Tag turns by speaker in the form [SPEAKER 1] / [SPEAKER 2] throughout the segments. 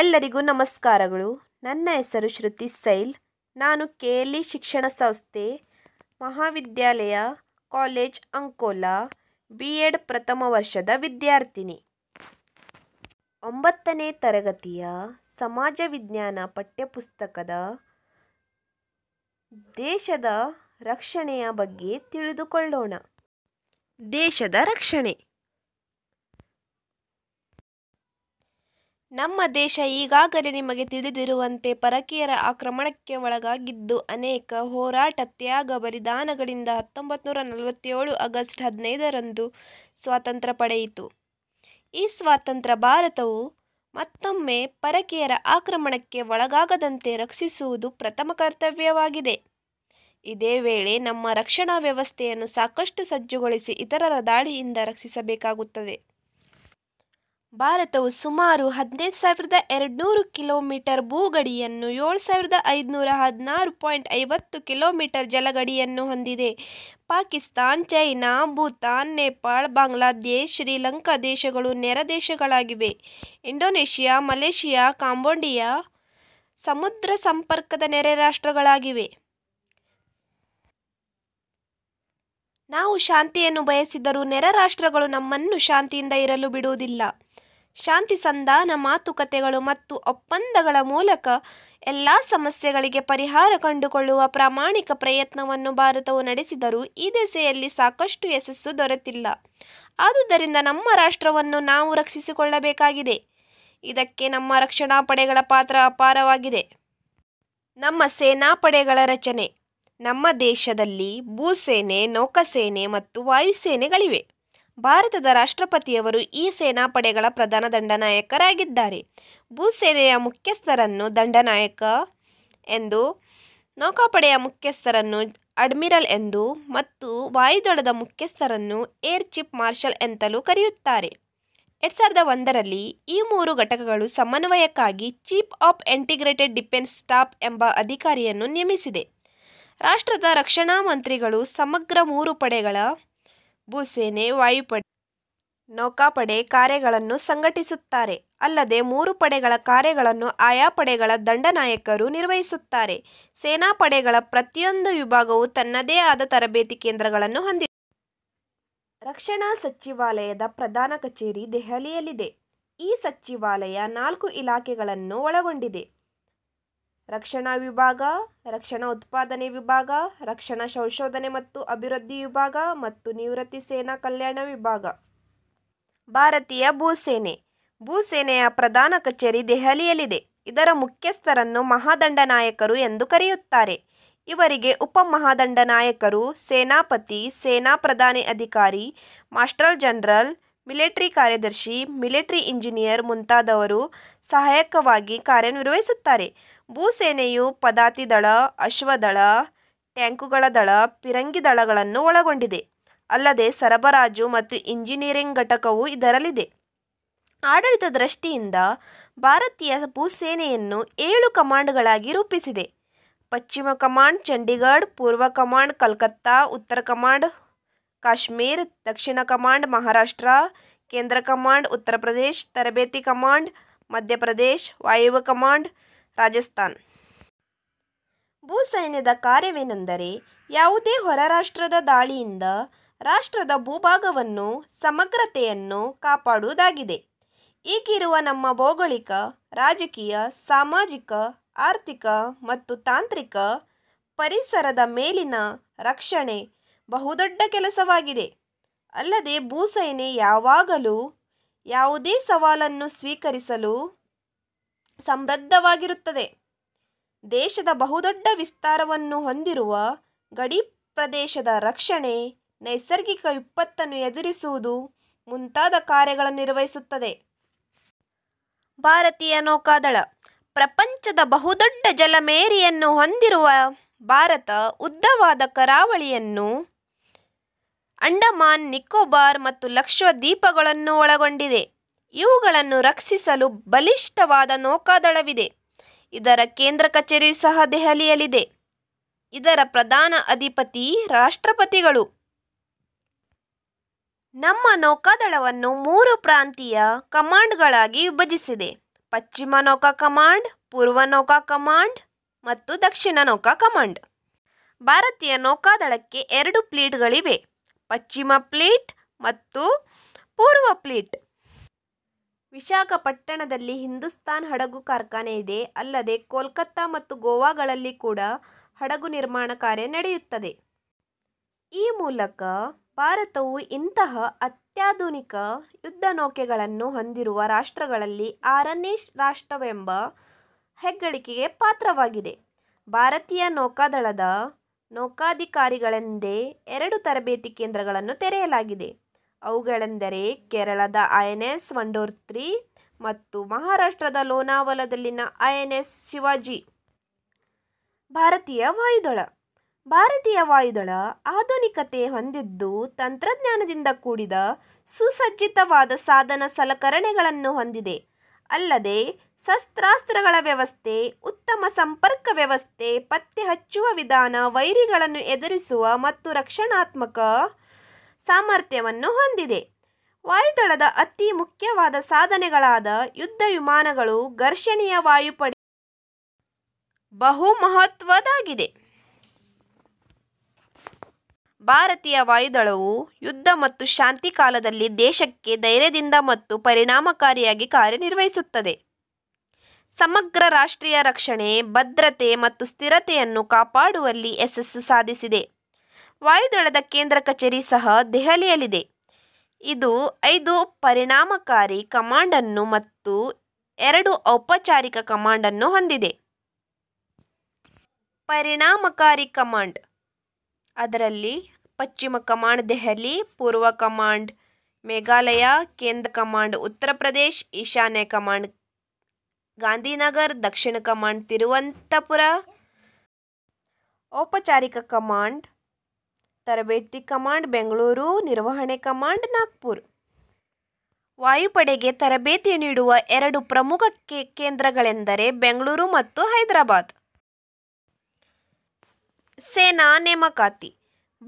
[SPEAKER 1] ಎಲ್ಲರಿಗೂ ನಮಸ್ಕಾರಗಳು ನನ್ನ ಹೆಸರು ಶ್ರುತಿ ಸೈಲ್ ನಾನು ಕೆ ಎಲ್ ಇ ಶಿಕ್ಷಣ ಸಂಸ್ಥೆ ಮಹಾವಿದ್ಯಾಲಯ ಕಾಲೇಜ್ ಅಂಕೋಲಾ ಬಿ ಎಡ್ ಪ್ರಥಮ ವರ್ಷದ ವಿದ್ಯಾರ್ಥಿನಿ ಒಂಬತ್ತನೇ ತರಗತಿಯ ಸಮಾಜ ವಿಜ್ಞಾನ ಪಠ್ಯಪುಸ್ತಕದ ದೇಶದ ರಕ್ಷಣೆಯ ಬಗ್ಗೆ ತಿಳಿದುಕೊಳ್ಳೋಣ ದೇಶದ ರಕ್ಷಣೆ ನಮ್ಮ ದೇಶ ಈಗಾಗಲೇ ನಿಮಗೆ ತಿಳಿದಿರುವಂತೆ ಪರಕೀಯರ ಆಕ್ರಮಣಕ್ಕೆ ಒಳಗಾಗಿದ್ದು ಅನೇಕ ಹೋರಾಟ ತ್ಯಾಗ ಬಲಿದಾನಗಳಿಂದ ಹತ್ತೊಂಬತ್ತು ನೂರ ನಲವತ್ತೇಳು ಆಗಸ್ಟ್ ಹದಿನೈದರಂದು ಸ್ವಾತಂತ್ರ್ಯ ಪಡೆಯಿತು ಈ ಸ್ವಾತಂತ್ರ್ಯ ಭಾರತವು ಮತ್ತೊಮ್ಮೆ ಪರಕೀಯರ ಆಕ್ರಮಣಕ್ಕೆ ಒಳಗಾಗದಂತೆ ರಕ್ಷಿಸುವುದು ಪ್ರಥಮ ಕರ್ತವ್ಯವಾಗಿದೆ ಇದೇ ವೇಳೆ ನಮ್ಮ ರಕ್ಷಣಾ ವ್ಯವಸ್ಥೆಯನ್ನು ಸಾಕಷ್ಟು ಸಜ್ಜುಗೊಳಿಸಿ ಇತರರ ದಾಳಿಯಿಂದ ರಕ್ಷಿಸಬೇಕಾಗುತ್ತದೆ ಭಾರತವು ಸುಮಾರು ಹದಿನೈದು ಸಾವಿರದ ಎರಡುನೂರು ಕಿಲೋಮೀಟರ್ ಭೂಗಡಿಯನ್ನು ಏಳು ಸಾವಿರದ ಐದುನೂರ ಹದಿನಾರು ಪಾಯಿಂಟ್ ಐವತ್ತು ಕಿಲೋಮೀಟರ್ ಜಲಗಡಿಯನ್ನು ಹೊಂದಿದೆ ಪಾಕಿಸ್ತಾನ್ ಚೈನಾ ಭೂತಾನ್ ನೇಪಾಳ್ ಬಾಂಗ್ಲಾದೇಶ್ ಶ್ರೀಲಂಕಾ ದೇಶಗಳು ನೆರ ದೇಶಗಳಾಗಿವೆ ಇಂಡೋನೇಷ್ಯಾ ಮಲೇಷಿಯಾ ಕಾಂಬೋಡಿಯಾ ಸಮುದ್ರ ಸಂಪರ್ಕದ ನೆರೆ ರಾಷ್ಟ್ರಗಳಾಗಿವೆ ನಾವು ಶಾಂತಿಯನ್ನು ಬಯಸಿದರೂ ನೆರೆ ರಾಷ್ಟ್ರಗಳು ನಮ್ಮನ್ನು ಶಾಂತಿಯಿಂದ ಇರಲು ಬಿಡುವುದಿಲ್ಲ ಶಾಂತಿ ಸಂಧಾನ ಮಾತುಕತೆಗಳು ಮತ್ತು ಒಪ್ಪಂದಗಳ ಮೂಲಕ ಎಲ್ಲ ಸಮಸ್ಯೆಗಳಿಗೆ ಪರಿಹಾರ ಕಂಡುಕೊಳ್ಳುವ ಪ್ರಾಮಾಣಿಕ ಪ್ರಯತ್ನವನ್ನು ಭಾರತವು ನಡೆಸಿದರೂ ಈ ದಿಸೆಯಲ್ಲಿ ಸಾಕಷ್ಟು ಯಶಸ್ಸು ದೊರೆತಿಲ್ಲ ಆದುದರಿಂದ ನಮ್ಮ ರಾಷ್ಟ್ರವನ್ನು ನಾವು ರಕ್ಷಿಸಿಕೊಳ್ಳಬೇಕಾಗಿದೆ ಇದಕ್ಕೆ ನಮ್ಮ ರಕ್ಷಣಾ ಪಡೆಗಳ ಪಾತ್ರ ಅಪಾರವಾಗಿದೆ ನಮ್ಮ ಸೇನಾಪಡೆಗಳ ರಚನೆ ನಮ್ಮ ದೇಶದಲ್ಲಿ ಭೂಸೇನೆ ನೌಕಾಸೇನೆ ಮತ್ತು ವಾಯುಸೇನೆಗಳಿವೆ ಭಾರತದ ರಾಷ್ಟ್ರಪತಿಯವರು ಈ ಸೇನಾಪಡೆಗಳ ಪ್ರಧಾನ ದಂಡನಾಯಕರಾಗಿದ್ದಾರೆ ಭೂಸೇನೆಯ ಮುಖ್ಯಸ್ಥರನ್ನು ದಂಡನಾಯಕ ಎಂದು ನೌಕಾಪಡೆಯ ಮುಖ್ಯಸ್ಥರನ್ನು ಅಡ್ಮಿರಲ್ ಎಂದು ಮತ್ತು ವಾಯುದಳದ ಮುಖ್ಯಸ್ಥರನ್ನು ಏರ್ ಚೀಫ್ ಮಾರ್ಷಲ್ ಎಂತಲೂ ಕರೆಯುತ್ತಾರೆ ಎರಡು ಸಾವಿರದ ಒಂದರಲ್ಲಿ ಈ ಮೂರು ಘಟಕಗಳು ಸಮನ್ವಯಕ್ಕಾಗಿ chief of integrated defence staff ಎಂಬ ಅಧಿಕಾರಿಯನ್ನು ನೇಮಿಸಿದೆ ರಾಷ್ಟ್ರದ ರಕ್ಷಣಾ ಮಂತ್ರಿಗಳು ಸಮಗ್ರ ಮೂರು ಪಡೆಗಳ ಭೂಸೇನೆ ವಾಯುಪಡೆ ನೌಕಾಪಡೆ ಕಾರ್ಯಗಳನ್ನು ಸಂಘಟಿಸುತ್ತಾರೆ ಅಲ್ಲದೆ ಮೂರು ಪಡೆಗಳ ಕಾರ್ಯಗಳನ್ನು ಆಯಾ ಪಡೆಗಳ ದಂಡನಾಯಕರು ನಿರ್ವಹಿಸುತ್ತಾರೆ ಸೇನಾಪಡೆಗಳ ಪ್ರತಿಯೊಂದು ವಿಭಾಗವು ತನ್ನದೇ ಆದ ತರಬೇತಿ ಕೇಂದ್ರಗಳನ್ನು ಹೊಂದಿದೆ ರಕ್ಷಣಾ ಸಚಿವಾಲಯದ ಪ್ರಧಾನ ಕಚೇರಿ ದೆಹಲಿಯಲ್ಲಿದೆ ಈ ಸಚಿವಾಲಯ ನಾಲ್ಕು ಇಲಾಖೆಗಳನ್ನು ಒಳಗೊಂಡಿದೆ ರಕ್ಷಣಾ ವಿಭಾಗ ರಕ್ಷಣಾ ಉತ್ಪಾದನೆ ವಿಭಾಗ ರಕ್ಷಣಾ ಸಂಶೋಧನೆ ಮತ್ತು ಅಭಿವೃದ್ಧಿ ವಿಭಾಗ ಮತ್ತು ನಿವೃತ್ತಿ ಸೇನಾ ಕಲ್ಯಾಣ ವಿಭಾಗ ಭಾರತೀಯ ಭೂಸೇನೆ ಭೂಸೇನೆಯ ಪ್ರಧಾನ ಕಚೇರಿ ದೆಹಲಿಯಲ್ಲಿದೆ ಇದರ ಮುಖ್ಯಸ್ಥರನ್ನು ಮಹಾದಂಡ ನಾಯಕರು ಎಂದು ಕರೆಯುತ್ತಾರೆ ಇವರಿಗೆ ನಾಯಕರು ಸೇನಾಪತಿ ಸೇನಾ ಪ್ರಧಾನಿ ಅಧಿಕಾರಿ ಮಾಸ್ಟರ್ ಜನರಲ್ ಮಿಲಿಟರಿ ಕಾರ್ಯದರ್ಶಿ ಮಿಲಿಟರಿ ಇಂಜಿನಿಯರ್ ಮುಂತಾದವರು ಸಹಾಯಕವಾಗಿ ಕಾರ್ಯನಿರ್ವಹಿಸುತ್ತಾರೆ ಭೂಸೇನೆಯು ದಳ ಅಶ್ವದಳ ಟ್ಯಾಂಕುಗಳ ದಳ ಪಿರಂಗಿ ದಳಗಳನ್ನು ಒಳಗೊಂಡಿದೆ ಅಲ್ಲದೆ ಸರಬರಾಜು ಮತ್ತು ಇಂಜಿನಿಯರಿಂಗ್ ಘಟಕವೂ ಇದರಲ್ಲಿದೆ ಆಡಳಿತ ದೃಷ್ಟಿಯಿಂದ ಭಾರತೀಯ ಭೂಸೇನೆಯನ್ನು ಏಳು ಕಮಾಂಡ್ಗಳಾಗಿ ರೂಪಿಸಿದೆ ಪಶ್ಚಿಮ ಕಮಾಂಡ್ ಚಂಡೀಗಢ ಪೂರ್ವ ಕಮಾಂಡ್ ಕಲ್ಕತ್ತಾ ಉತ್ತರ ಕಮಾಂಡ್ ಕಾಶ್ಮೀರ್ ದಕ್ಷಿಣ ಕಮಾಂಡ್ ಮಹಾರಾಷ್ಟ್ರ ಕೇಂದ್ರ ಕಮಾಂಡ್ ಉತ್ತರ ಪ್ರದೇಶ್ ತರಬೇತಿ ಕಮಾಂಡ್ ಮಧ್ಯಪ್ರದೇಶ ವಾಯುವ್ಯ ಕಮಾಂಡ್ ರಾಜಸ್ಥಾನ್ ಭೂಸೈನ್ಯದ ಕಾರ್ಯವೇನೆಂದರೆ ಯಾವುದೇ ಹೊರರಾಷ್ಟ್ರದ ದಾಳಿಯಿಂದ ರಾಷ್ಟ್ರದ ಭೂಭಾಗವನ್ನು ಸಮಗ್ರತೆಯನ್ನು ಕಾಪಾಡುವುದಾಗಿದೆ ಈಗಿರುವ ನಮ್ಮ ಭೌಗೋಳಿಕ ರಾಜಕೀಯ ಸಾಮಾಜಿಕ ಆರ್ಥಿಕ ಮತ್ತು ತಾಂತ್ರಿಕ ಪರಿಸರದ ಮೇಲಿನ ರಕ್ಷಣೆ ಬಹುದೊಡ್ಡ ಕೆಲಸವಾಗಿದೆ ಅಲ್ಲದೆ ಭೂಸೇನೆ ಯಾವಾಗಲೂ ಯಾವುದೇ ಸವಾಲನ್ನು ಸ್ವೀಕರಿಸಲು ಸಮೃದ್ಧವಾಗಿರುತ್ತದೆ ದೇಶದ ಬಹುದೊಡ್ಡ ವಿಸ್ತಾರವನ್ನು ಹೊಂದಿರುವ ಗಡಿ ಪ್ರದೇಶದ ರಕ್ಷಣೆ ನೈಸರ್ಗಿಕ ವಿಪತ್ತನ್ನು ಎದುರಿಸುವುದು ಮುಂತಾದ ಕಾರ್ಯಗಳನ್ನು ನಿರ್ವಹಿಸುತ್ತದೆ ಭಾರತೀಯ ನೌಕಾದಳ ಪ್ರಪಂಚದ ಬಹುದೊಡ್ಡ ಜಲಮೇರಿಯನ್ನು ಹೊಂದಿರುವ ಭಾರತ ಉದ್ದವಾದ ಕರಾವಳಿಯನ್ನು ಅಂಡಮಾನ್ ನಿಕೋಬಾರ್ ಮತ್ತು ಲಕ್ಷದ್ವೀಪಗಳನ್ನು ಒಳಗೊಂಡಿದೆ ಇವುಗಳನ್ನು ರಕ್ಷಿಸಲು ಬಲಿಷ್ಠವಾದ ನೌಕಾದಳವಿದೆ ಇದರ ಕೇಂದ್ರ ಕಚೇರಿ ಸಹ ದೆಹಲಿಯಲ್ಲಿದೆ ಇದರ ಪ್ರಧಾನ ಅಧಿಪತಿ ರಾಷ್ಟ್ರಪತಿಗಳು ನಮ್ಮ ನೌಕಾದಳವನ್ನು ಮೂರು ಪ್ರಾಂತೀಯ ಕಮಾಂಡ್ಗಳಾಗಿ ವಿಭಜಿಸಿದೆ ಪಶ್ಚಿಮ ನೌಕಾ ಕಮಾಂಡ್ ಪೂರ್ವ ನೌಕಾ ಕಮಾಂಡ್ ಮತ್ತು ದಕ್ಷಿಣ ನೌಕಾ ಕಮಾಂಡ್ ಭಾರತೀಯ ನೌಕಾದಳಕ್ಕೆ ಎರಡು ಪ್ಲೀಟ್ಗಳಿವೆ ಪಶ್ಚಿಮ ಪ್ಲೀಟ್ ಮತ್ತು ಪೂರ್ವ ಪ್ಲೀಟ್ ವಿಶಾಖಪಟ್ಟಣದಲ್ಲಿ ಹಿಂದೂಸ್ತಾನ್ ಹಡಗು ಕಾರ್ಖಾನೆ ಇದೆ ಅಲ್ಲದೆ ಕೋಲ್ಕತ್ತಾ ಮತ್ತು ಗೋವಾಗಳಲ್ಲಿ ಕೂಡ ಹಡಗು ನಿರ್ಮಾಣ ಕಾರ್ಯ ನಡೆಯುತ್ತದೆ ಈ ಮೂಲಕ ಭಾರತವು ಇಂತಹ ಅತ್ಯಾಧುನಿಕ ಯುದ್ಧ ನೌಕೆಗಳನ್ನು ಹೊಂದಿರುವ ರಾಷ್ಟ್ರಗಳಲ್ಲಿ ಆರನೇ ರಾಷ್ಟ್ರವೆಂಬ ಹೆಗ್ಗಳಿಕೆಗೆ ಪಾತ್ರವಾಗಿದೆ ಭಾರತೀಯ ನೌಕಾದಳದ ನೌಕಾಧಿಕಾರಿಗಳೆಂದೇ ಎರಡು ತರಬೇತಿ ಕೇಂದ್ರಗಳನ್ನು ತೆರೆಯಲಾಗಿದೆ ಅವುಗಳೆಂದರೆ ಕೇರಳದ ಐ ಎನ್ ಎಸ್ ವಂಡೋರ್ ತ್ರೀ ಮತ್ತು ಮಹಾರಾಷ್ಟ್ರದ ಲೋನಾವಲದಲ್ಲಿನ ಐ ಎನ್ ಎಸ್ ಶಿವಾಜಿ ಭಾರತೀಯ ವಾಯುದಳ ಭಾರತೀಯ ವಾಯುದಳ ಆಧುನಿಕತೆ ಹೊಂದಿದ್ದು ತಂತ್ರಜ್ಞಾನದಿಂದ ಕೂಡಿದ ಸುಸಜ್ಜಿತವಾದ ಸಾಧನ ಸಲಕರಣೆಗಳನ್ನು ಹೊಂದಿದೆ ಅಲ್ಲದೆ ಶಸ್ತ್ರಾಸ್ತ್ರಗಳ ವ್ಯವಸ್ಥೆ ಉತ್ತಮ ಸಂಪರ್ಕ ವ್ಯವಸ್ಥೆ ಪತ್ತೆ ಹಚ್ಚುವ ವಿಧಾನ ವೈರಿಗಳನ್ನು ಎದುರಿಸುವ ಮತ್ತು ರಕ್ಷಣಾತ್ಮಕ ಸಾಮರ್ಥ್ಯವನ್ನು ಹೊಂದಿದೆ ವಾಯುದಳದ ಅತಿ ಮುಖ್ಯವಾದ ಸಾಧನೆಗಳಾದ ಯುದ್ಧ ವಿಮಾನಗಳು ಘರ್ಷಣೀಯ ವಾಯುಪಡೆ ಬಹು ಮಹತ್ವದಾಗಿದೆ ಭಾರತೀಯ ವಾಯುದಳವು ಯುದ್ಧ ಮತ್ತು ಶಾಂತಿ ಕಾಲದಲ್ಲಿ ದೇಶಕ್ಕೆ ಧೈರ್ಯದಿಂದ ಮತ್ತು ಪರಿಣಾಮಕಾರಿಯಾಗಿ ಕಾರ್ಯನಿರ್ವಹಿಸುತ್ತದೆ ಸಮಗ್ರ ರಾಷ್ಟ್ರೀಯ ರಕ್ಷಣೆ ಭದ್ರತೆ ಮತ್ತು ಸ್ಥಿರತೆಯನ್ನು ಕಾಪಾಡುವಲ್ಲಿ ಯಶಸ್ಸು ಸಾಧಿಸಿದೆ ವಾಯುದಳದ ಕೇಂದ್ರ ಕಚೇರಿ ಸಹ ದೆಹಲಿಯಲ್ಲಿದೆ ಇದು ಐದು ಪರಿಣಾಮಕಾರಿ ಕಮಾಂಡನ್ನು ಮತ್ತು ಎರಡು ಔಪಚಾರಿಕ ಕಮಾಂಡನ್ನು ಹೊಂದಿದೆ ಪರಿಣಾಮಕಾರಿ ಕಮಾಂಡ್ ಅದರಲ್ಲಿ ಪಶ್ಚಿಮ ಕಮಾಂಡ್ ದೆಹಲಿ ಪೂರ್ವ ಕಮಾಂಡ್ ಮೇಘಾಲಯ ಕೇಂದ್ರ ಕಮಾಂಡ್ ಉತ್ತರ ಪ್ರದೇಶ್ ಈಶಾನ್ಯ ಕಮಾಂಡ್ ಗಾಂಧಿನಗರ್ ದಕ್ಷಿಣ ಕಮಾಂಡ್ ತಿರುವಂತಪುರ ಔಪಚಾರಿಕ ಕಮಾಂಡ್ ತರಬೇತಿ ಕಮಾಂಡ್ ಬೆಂಗಳೂರು ನಿರ್ವಹಣೆ ಕಮಾಂಡ್ ನಾಗ್ಪುರ್ ವಾಯುಪಡೆಗೆ ತರಬೇತಿ ನೀಡುವ ಎರಡು ಪ್ರಮುಖ ಕೇಂದ್ರಗಳೆಂದರೆ ಬೆಂಗಳೂರು ಮತ್ತು ಹೈದರಾಬಾದ್ ಸೇನಾ ನೇಮಕಾತಿ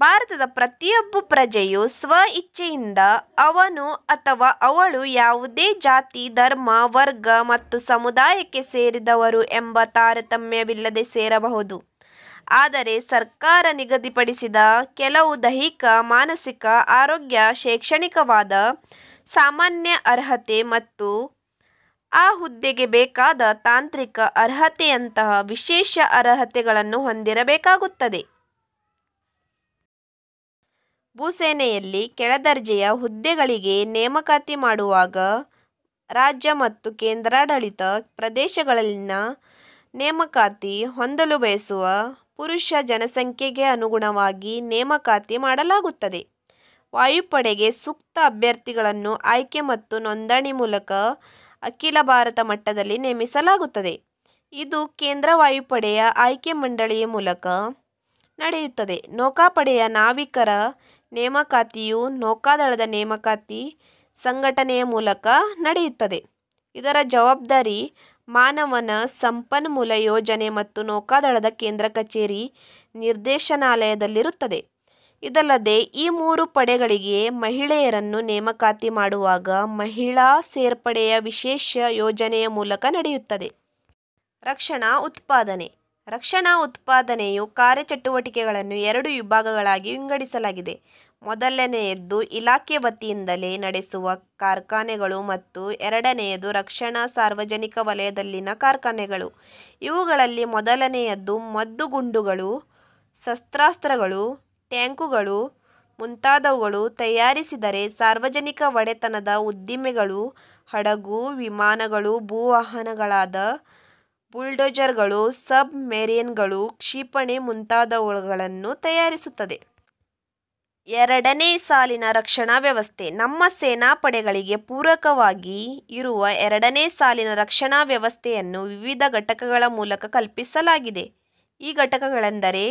[SPEAKER 1] ಭಾರತದ ಪ್ರತಿಯೊಬ್ಬ ಪ್ರಜೆಯು ಸ್ವ ಇಚ್ಛೆಯಿಂದ ಅವನು ಅಥವಾ ಅವಳು ಯಾವುದೇ ಜಾತಿ ಧರ್ಮ ವರ್ಗ ಮತ್ತು ಸಮುದಾಯಕ್ಕೆ ಸೇರಿದವರು ಎಂಬ ತಾರತಮ್ಯವಿಲ್ಲದೆ ಸೇರಬಹುದು ಆದರೆ ಸರ್ಕಾರ ನಿಗದಿಪಡಿಸಿದ ಕೆಲವು ದೈಹಿಕ ಮಾನಸಿಕ ಆರೋಗ್ಯ ಶೈಕ್ಷಣಿಕವಾದ ಸಾಮಾನ್ಯ ಅರ್ಹತೆ ಮತ್ತು ಆ ಹುದ್ದೆಗೆ ಬೇಕಾದ ತಾಂತ್ರಿಕ ಅರ್ಹತೆಯಂತಹ ವಿಶೇಷ ಅರ್ಹತೆಗಳನ್ನು ಹೊಂದಿರಬೇಕಾಗುತ್ತದೆ ಭೂಸೇನೆಯಲ್ಲಿ ಕೆಳದರ್ಜೆಯ ಹುದ್ದೆಗಳಿಗೆ ನೇಮಕಾತಿ ಮಾಡುವಾಗ ರಾಜ್ಯ ಮತ್ತು ಕೇಂದ್ರಾಡಳಿತ ಪ್ರದೇಶಗಳಲ್ಲಿನ ನೇಮಕಾತಿ ಹೊಂದಲು ಬಯಸುವ ಪುರುಷ ಜನಸಂಖ್ಯೆಗೆ ಅನುಗುಣವಾಗಿ ನೇಮಕಾತಿ ಮಾಡಲಾಗುತ್ತದೆ ವಾಯುಪಡೆಗೆ ಸೂಕ್ತ ಅಭ್ಯರ್ಥಿಗಳನ್ನು ಆಯ್ಕೆ ಮತ್ತು ನೋಂದಣಿ ಮೂಲಕ ಅಖಿಲ ಭಾರತ ಮಟ್ಟದಲ್ಲಿ ನೇಮಿಸಲಾಗುತ್ತದೆ ಇದು ಕೇಂದ್ರ ವಾಯುಪಡೆಯ ಆಯ್ಕೆ ಮಂಡಳಿಯ ಮೂಲಕ ನಡೆಯುತ್ತದೆ ನೌಕಾಪಡೆಯ ನಾವಿಕರ ನೇಮಕಾತಿಯು ನೌಕಾದಳದ ನೇಮಕಾತಿ ಸಂಘಟನೆಯ ಮೂಲಕ ನಡೆಯುತ್ತದೆ ಇದರ ಜವಾಬ್ದಾರಿ ಮಾನವನ ಸಂಪನ್ಮೂಲ ಯೋಜನೆ ಮತ್ತು ನೌಕಾದಳದ ಕೇಂದ್ರ ಕಚೇರಿ ನಿರ್ದೇಶನಾಲಯದಲ್ಲಿರುತ್ತದೆ. ಇದಲ್ಲದೆ ಈ ಮೂರು ಪಡೆಗಳಿಗೆ ಮಹಿಳೆಯರನ್ನು ನೇಮಕಾತಿ ಮಾಡುವಾಗ ಮಹಿಳಾ ಸೇರ್ಪಡೆಯ ವಿಶೇಷ ಯೋಜನೆಯ ಮೂಲಕ ನಡೆಯುತ್ತದೆ. ರಕ್ಷಣಾ ಉತ್ಪಾದನೆ: ರಕ್ಷಣಾ ಉತ್ಪಾದನೆಯು ಕಾರ್ಯಚಟುವಟಿಕೆಗಳನ್ನು ಎರಡು ವಿಭಾಗಗಳಾಗಿ ವಿಂಗಡಿಸಲಾಗಿದೆ. ಮೊದಲನೆಯದ್ದು ಇಲಾಖೆ ವತಿಯಿಂದಲೇ ನಡೆಸುವ ಕಾರ್ಖಾನೆಗಳು ಮತ್ತು ಎರಡನೆಯದು ರಕ್ಷಣಾ ಸಾರ್ವಜನಿಕ ವಲಯದಲ್ಲಿನ ಕಾರ್ಖಾನೆಗಳು ಇವುಗಳಲ್ಲಿ ಮೊದಲನೆಯದ್ದು ಮದ್ದುಗುಂಡುಗಳು ಶಸ್ತ್ರಾಸ್ತ್ರಗಳು ಟ್ಯಾಂಕುಗಳು ಮುಂತಾದವುಗಳು ತಯಾರಿಸಿದರೆ ಸಾರ್ವಜನಿಕ ಒಡೆತನದ ಉದ್ದಿಮೆಗಳು ಹಡಗು ವಿಮಾನಗಳು ಭೂವಾಹನಗಳಾದ ಬುಲ್ಡೋಜರ್ಗಳು ಸಬ್ ಮೆರಿಯನ್ಗಳು ಕ್ಷಿಪಣಿ ಮುಂತಾದವುಗಳನ್ನು ತಯಾರಿಸುತ್ತದೆ ಎರಡನೇ ಸಾಲಿನ ರಕ್ಷಣಾ ವ್ಯವಸ್ಥೆ ನಮ್ಮ ಸೇನಾ ಪಡೆಗಳಿಗೆ ಪೂರಕವಾಗಿ ಇರುವ ಎರಡನೇ ಸಾಲಿನ ರಕ್ಷಣಾ ವ್ಯವಸ್ಥೆಯನ್ನು ವಿವಿಧ ಘಟಕಗಳ ಮೂಲಕ ಕಲ್ಪಿಸಲಾಗಿದೆ ಈ ಘಟಕಗಳೆಂದರೆ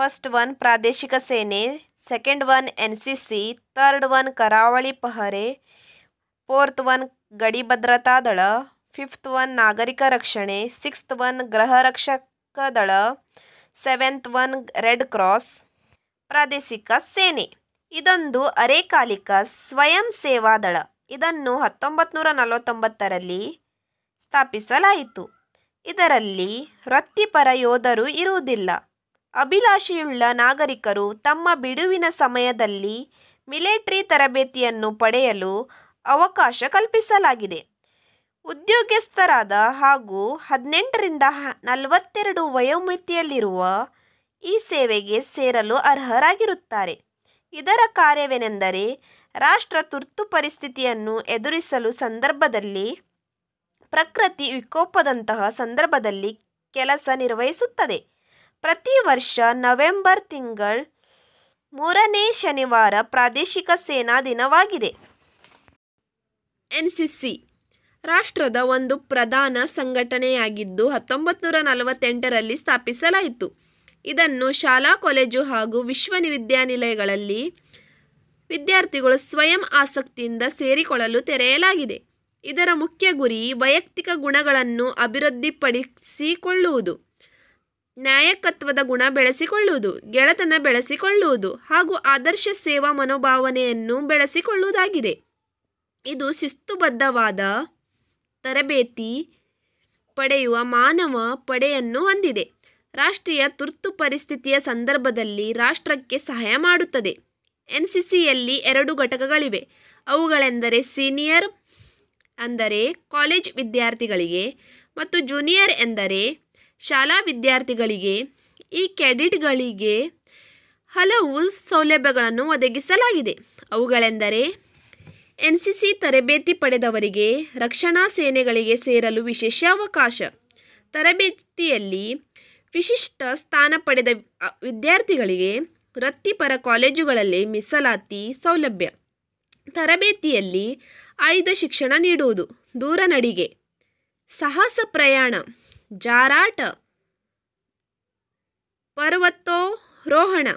[SPEAKER 1] ಫಸ್ಟ್ ಒನ್ ಪ್ರಾದೇಶಿಕ ಸೇನೆ second one N C C third one ಕರಾವಳಿ ಪಹರೆ ಫೋರ್ತ್ ಒನ್ ಗಡಿ ಭದ್ರತಾ ದಳ ಫಿಫ್ತ್ ಒನ್ ನಾಗರಿಕ ರಕ್ಷಣೆ ಸಿಕ್ಸ್ತ್ ಒನ್ ಗೃಹ ರಕ್ಷಕ ದಳ ಸೆವೆಂತ್ ಒನ್ ರೆಡ್ ಕ್ರಾಸ್ ಪ್ರಾದೇಶಿಕ ಸೇನೆ ಇದೊಂದು ಅರೆಕಾಲಿಕ ಸ್ವಯಂ ಸೇವಾ ದಳ ಇದನ್ನು ಹತ್ತೊಂಬತ್ತು ನೂರ ನಲವತ್ತೊಂಬತ್ತರಲ್ಲಿ ಸ್ಥಾಪಿಸಲಾಯಿತು ಇದರಲ್ಲಿ ವೃತ್ತಿಪರ ಯೋಧರು ಇರುವುದಿಲ್ಲ ಅಭಿಲಾಷೆಯುಳ್ಳ ನಾಗರಿಕರು ತಮ್ಮ ಬಿಡುವಿನ ಸಮಯದಲ್ಲಿ ಮಿಲಿಟರಿ ತರಬೇತಿಯನ್ನು ಪಡೆಯಲು ಅವಕಾಶ ಕಲ್ಪಿಸಲಾಗಿದೆ ಉದ್ಯೋಗಸ್ಥರಾದ ಹಾಗೂ ಹದಿನೆಂಟರಿಂದ ನಲವತ್ತೆರಡು ವಯೋಮಿತಿಯಲ್ಲಿರುವ ಈ ಸೇವೆಗೆ ಸೇರಲು ಅರ್ಹರಾಗಿರುತ್ತಾರೆ ಇದರ ಕಾರ್ಯವೇನೆಂದರೆ ರಾಷ್ಟ್ರ ತುರ್ತು ಪರಿಸ್ಥಿತಿಯನ್ನು ಎದುರಿಸಲು ಸಂದರ್ಭದಲ್ಲಿ ಪ್ರಕೃತಿ ವಿಕೋಪದಂತಹ ಸಂದರ್ಭದಲ್ಲಿ ಕೆಲಸ ನಿರ್ವಹಿಸುತ್ತದೆ ಪ್ರತಿ ವರ್ಷ ನವೆಂಬರ್ ತಿಂಗಳ ಮೂರನೇ ಶನಿವಾರ ಪ್ರಾದೇಶಿಕ ಸೇನಾ ದಿನವಾಗಿದೆ ಎನ್ ಸಿ ಸಿ ರಾಷ್ಟ್ರದ ಒಂದು ಪ್ರಧಾನ ಸಂಘಟನೆಯಾಗಿದ್ದು ಹತ್ತೊಂಬತ್ತು ನೂರ ನಲವತ್ತೆಂಟರಲ್ಲಿ ಸ್ಥಾಪಿಸಲಾಯಿತು ಇದನ್ನು ಶಾಲಾ ಕಾಲೇಜು ಹಾಗೂ ವಿಶ್ವವಿದ್ಯಾನಿಲಯಗಳಲ್ಲಿ ವಿದ್ಯಾರ್ಥಿಗಳು ಸ್ವಯಂ ಆಸಕ್ತಿಯಿಂದ ಸೇರಿಕೊಳ್ಳಲು ತೆರೆಯಲಾಗಿದೆ ಇದರ ಮುಖ್ಯ ಗುರಿ ವೈಯಕ್ತಿಕ ಗುಣಗಳನ್ನು ಅಭಿವೃದ್ಧಿಪಡಿಸಿಕೊಳ್ಳುವುದು ನ್ಯಾಯಕತ್ವದ ಗುಣ ಬೆಳೆಸಿಕೊಳ್ಳುವುದು ಗೆಳೆತನ ಬೆಳೆಸಿಕೊಳ್ಳುವುದು ಹಾಗೂ ಆದರ್ಶ ಸೇವಾ ಮನೋಭಾವನೆಯನ್ನು ಬೆಳೆಸಿಕೊಳ್ಳುವುದಾಗಿದೆ ಇದು ಶಿಸ್ತುಬದ್ಧವಾದ ತರಬೇತಿ ಪಡೆಯುವ ಮಾನವ ಪಡೆಯನ್ನು ಹೊಂದಿದೆ ರಾಷ್ಟ್ರೀಯ ತುರ್ತು ಪರಿಸ್ಥಿತಿಯ ಸಂದರ್ಭದಲ್ಲಿ ರಾಷ್ಟ್ರಕ್ಕೆ ಸಹಾಯ ಮಾಡುತ್ತದೆ ಎನ್ ಸಿ ಸಿಯಲ್ಲಿ ಎರಡು ಘಟಕಗಳಿವೆ ಅವುಗಳೆಂದರೆ ಸೀನಿಯರ್ ಅಂದರೆ ಕಾಲೇಜ್ ವಿದ್ಯಾರ್ಥಿಗಳಿಗೆ ಮತ್ತು ಜೂನಿಯರ್ ಎಂದರೆ ಶಾಲಾ ವಿದ್ಯಾರ್ಥಿಗಳಿಗೆ ಈ ಕ್ಯಾಡಿಟ್ಗಳಿಗೆ ಹಲವು ಸೌಲಭ್ಯಗಳನ್ನು ಒದಗಿಸಲಾಗಿದೆ ಅವುಗಳೆಂದರೆ ಎನ್ ಸಿ ಸಿ ತರಬೇತಿ ಪಡೆದವರಿಗೆ ರಕ್ಷಣಾ ಸೇನೆಗಳಿಗೆ ಸೇರಲು ವಿಶೇಷ ಅವಕಾಶ ತರಬೇತಿಯಲ್ಲಿ ವಿಶಿಷ್ಟ ಸ್ಥಾನ ಪಡೆದ ವಿದ್ಯಾರ್ಥಿಗಳಿಗೆ ವೃತ್ತಿಪರ ಕಾಲೇಜುಗಳಲ್ಲಿ ಮೀಸಲಾತಿ ಸೌಲಭ್ಯ ತರಬೇತಿಯಲ್ಲಿ ಆಯ್ದ ಶಿಕ್ಷಣ ನೀಡುವುದು ದೂರ ನಡಿಗೆ ಸಾಹಸ ಪ್ರಯಾಣ ಜಾರಾಟ ಪರ್ವತೋರೋಹಣ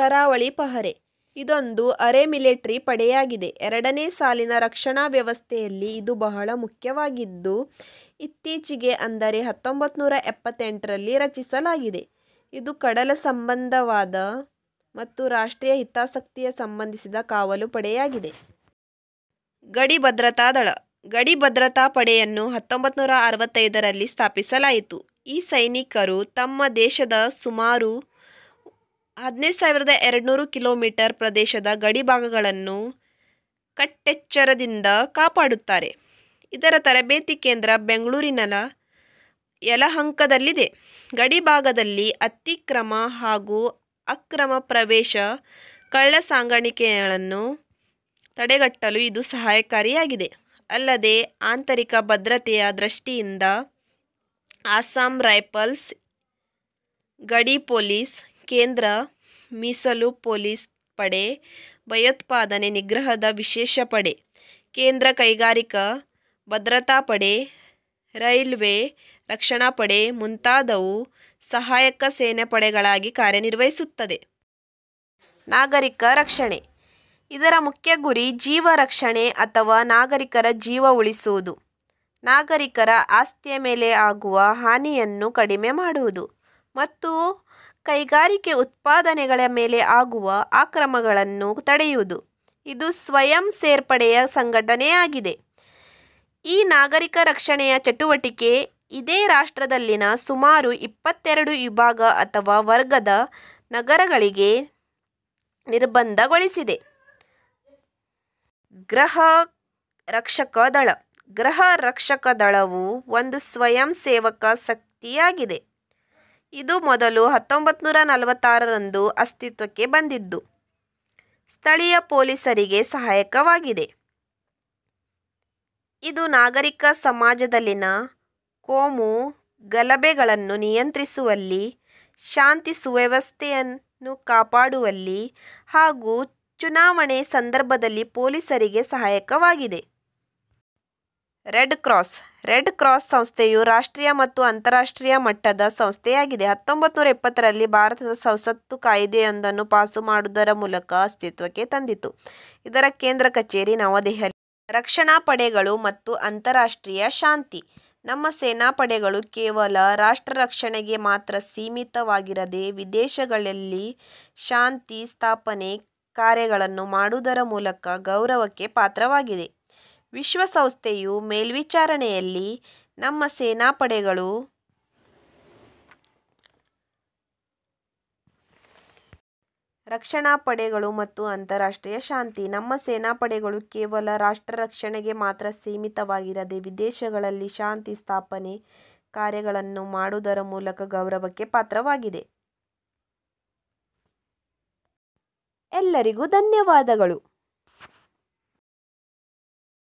[SPEAKER 1] ಕರಾವಳಿ ಪಹರೆ ಇದೊಂದು ಅರೆ ಮಿಲಿಟರಿ ಪಡೆಯಾಗಿದೆ ಎರಡನೇ ಸಾಲಿನ ರಕ್ಷಣಾ ವ್ಯವಸ್ಥೆಯಲ್ಲಿ ಇದು ಬಹಳ ಮುಖ್ಯವಾಗಿದ್ದು ಇತ್ತೀಚೆಗೆ ಅಂದರೆ ಹತ್ತೊಂಬತ್ತು ನೂರ ಎಪ್ಪತ್ತೆಂಟರಲ್ಲಿ ರಚಿಸಲಾಗಿದೆ ಇದು ಕಡಲ ಸಂಬಂಧವಾದ ಮತ್ತು ರಾಷ್ಟ್ರೀಯ ಹಿತಾಸಕ್ತಿಯ ಸಂಬಂಧಿಸಿದ ಕಾವಲು ಪಡೆಯಾಗಿದೆ ಗಡಿ ಭದ್ರತಾ ದಳ ಗಡಿ ಭದ್ರತಾ ಪಡೆಯನ್ನು ಹತ್ತೊಂಬತ್ತು ನೂರ ಅರವತ್ತೈದರಲ್ಲಿ ಸ್ಥಾಪಿಸಲಾಯಿತು ಈ ಸೈನಿಕರು ತಮ್ಮ ದೇಶದ ಸುಮಾರು ಹದಿನೈದು ಸಾವಿರದ ಎರಡುನೂರು ಕಿಲೋಮೀಟರ್ ಪ್ರದೇಶದ ಗಡಿಭಾಗಗಳನ್ನು ಕಟ್ಟೆಚ್ಚರದಿಂದ ಕಾಪಾಡುತ್ತಾರೆ ಇದರ ತರಬೇತಿ ಕೇಂದ್ರ ಬೆಂಗಳೂರಿನ ಯಲಹಂಕದಲ್ಲಿದೆ ಗಡಿಭಾಗದಲ್ಲಿ ಅತಿಕ್ರಮ ಹಾಗೂ ಅಕ್ರಮ ಪ್ರವೇಶ ಕಳ್ಳ ಸಾಂಗಣಿಕೆಗಳನ್ನು ತಡೆಗಟ್ಟಲು ಇದು ಸಹಾಯಕಾರಿಯಾಗಿದೆ ಅಲ್ಲದೆ ಆಂತರಿಕ ಭದ್ರತೆಯ ದೃಷ್ಟಿಯಿಂದ ಅಸ್ಸಾಂ ರೈಫಲ್ಸ್ ಗಡಿ ಪೊಲೀಸ್ ಕೇಂದ್ರ ಮೀಸಲು ಪೊಲೀಸ್ ಪಡೆ ಭಯೋತ್ಪಾದನೆ ನಿಗ್ರಹದ ವಿಶೇಷ ಪಡೆ ಕೇಂದ್ರ ಕೈಗಾರಿಕಾ ಭದ್ರತಾ ಪಡೆ ರೈಲ್ವೆ ರಕ್ಷಣಾ ಪಡೆ ಮುಂತಾದವು ಸಹಾಯಕ ಸೇನೆ ಪಡೆಗಳಾಗಿ ಕಾರ್ಯನಿರ್ವಹಿಸುತ್ತದೆ ನಾಗರಿಕ ರಕ್ಷಣೆ ಇದರ ಮುಖ್ಯ ಗುರಿ ಜೀವ ರಕ್ಷಣೆ ಅಥವಾ ನಾಗರಿಕರ ಜೀವ ಉಳಿಸುವುದು ನಾಗರಿಕರ ಆಸ್ತಿಯ ಮೇಲೆ ಆಗುವ ಹಾನಿಯನ್ನು ಕಡಿಮೆ ಮಾಡುವುದು ಮತ್ತು ಕೈಗಾರಿಕೆ ಉತ್ಪಾದನೆಗಳ ಮೇಲೆ ಆಗುವ ಆಕ್ರಮಗಳನ್ನು ತಡೆಯುವುದು ಇದು ಸ್ವಯಂ ಸೇರ್ಪಡೆಯ ಸಂಘಟನೆಯಾಗಿದೆ ಈ ನಾಗರಿಕ ರಕ್ಷಣೆಯ ಚಟುವಟಿಕೆ ಇದೇ ರಾಷ್ಟ್ರದಲ್ಲಿನ ಸುಮಾರು ಇಪ್ಪತ್ತೆರಡು ವಿಭಾಗ ಅಥವಾ ವರ್ಗದ ನಗರಗಳಿಗೆ ನಿರ್ಬಂಧಗೊಳಿಸಿದೆ ಗೃಹ ರಕ್ಷಕ ದಳ ಗೃಹ ರಕ್ಷಕ ದಳವು ಒಂದು ಸ್ವಯಂ ಸೇವಕ ಶಕ್ತಿಯಾಗಿದೆ ಇದು ಮೊದಲು ಹತ್ತೊಂಬತ್ತು ನೂರ ನಲವತ್ತಾರರಂದು ಅಸ್ತಿತ್ವಕ್ಕೆ ಬಂದಿದ್ದು ಸ್ಥಳೀಯ ಪೊಲೀಸರಿಗೆ ಸಹಾಯಕವಾಗಿದೆ ಇದು ನಾಗರಿಕ ಸಮಾಜದಲ್ಲಿನ ಕೋಮು ಗಲಭೆಗಳನ್ನು ನಿಯಂತ್ರಿಸುವಲ್ಲಿ ಶಾಂತಿ ಸುವ್ಯವಸ್ಥೆಯನ್ನು ಕಾಪಾಡುವಲ್ಲಿ ಹಾಗೂ ಚುನಾವಣೆ ಸಂದರ್ಭದಲ್ಲಿ ಪೊಲೀಸರಿಗೆ ಸಹಾಯಕವಾಗಿದೆ ರೆಡ್ ಕ್ರಾಸ್ ರೆಡ್ ಕ್ರಾಸ್ ಸಂಸ್ಥೆಯು ರಾಷ್ಟ್ರೀಯ ಮತ್ತು ಅಂತಾರಾಷ್ಟ್ರೀಯ ಮಟ್ಟದ ಸಂಸ್ಥೆಯಾಗಿದೆ ಹತ್ತೊಂಬತ್ತು ನೂರ ಎಪ್ಪತ್ತರಲ್ಲಿ ಭಾರತದ ಸಂಸತ್ತು ಕಾಯ್ದೆಯೊಂದನ್ನು ಪಾಸು ಮಾಡುವುದರ ಮೂಲಕ ಅಸ್ತಿತ್ವಕ್ಕೆ ತಂದಿತು ಇದರ ಕೇಂದ್ರ ಕಚೇರಿ ನವದೆಹಲಿ ರಕ್ಷಣಾ ಪಡೆಗಳು ಮತ್ತು ಅಂತಾರಾಷ್ಟ್ರೀಯ ಶಾಂತಿ ನಮ್ಮ ಸೇನಾಪಡೆಗಳು ಕೇವಲ ರಾಷ್ಟ್ರ ರಕ್ಷಣೆಗೆ ಮಾತ್ರ ಸೀಮಿತವಾಗಿರದೆ ವಿದೇಶಗಳಲ್ಲಿ ಶಾಂತಿ ಸ್ಥಾಪನೆ ಕಾರ್ಯಗಳನ್ನು ಮಾಡುವುದರ ಮೂಲಕ ಗೌರವಕ್ಕೆ ಪಾತ್ರವಾಗಿದೆ ವಿಶ್ವಸಂಸ್ಥೆಯು ಮೇಲ್ವಿಚಾರಣೆಯಲ್ಲಿ ನಮ್ಮ ಸೇನಾಪಡೆಗಳು ರಕ್ಷಣಾ ಪಡೆಗಳು ಮತ್ತು ಅಂತಾರಾಷ್ಟ್ರೀಯ ಶಾಂತಿ ನಮ್ಮ ಸೇನಾಪಡೆಗಳು ಕೇವಲ ರಾಷ್ಟ್ರ ರಕ್ಷಣೆಗೆ ಮಾತ್ರ ಸೀಮಿತವಾಗಿರದೆ ವಿದೇಶಗಳಲ್ಲಿ ಶಾಂತಿ ಸ್ಥಾಪನೆ ಕಾರ್ಯಗಳನ್ನು ಮಾಡುವುದರ ಮೂಲಕ ಗೌರವಕ್ಕೆ ಪಾತ್ರವಾಗಿದೆ ಎಲ್ಲರಿಗೂ ಧನ್ಯವಾದಗಳು